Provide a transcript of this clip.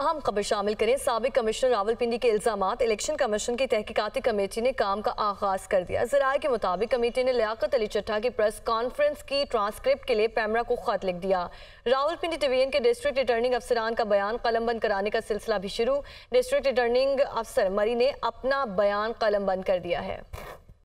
अहम खबर शामिल करें सबक कमिश्नर रावलपिंडी के इल्जाम इलेक्शन कमीशन की तहकीकती कमेटी ने काम का आगाज कर दिया जराये के मुताबिक कमेटी ने लियाकत अली चटा की प्रेस कॉन्फ्रेंस की ट्रांसक्रिप्ट के लिए पैमरा को खत लिख दिया रावलपिंडी डिवीजन के डिस्ट्रिक्ट रिटर्निंग अफसरान का बयान कलम बंद कराने का सिलसिला भी शुरू डिस्ट्रिक्ट रिटर्निंग अफसर मरी ने अपना बयान कलम बंद कर दिया है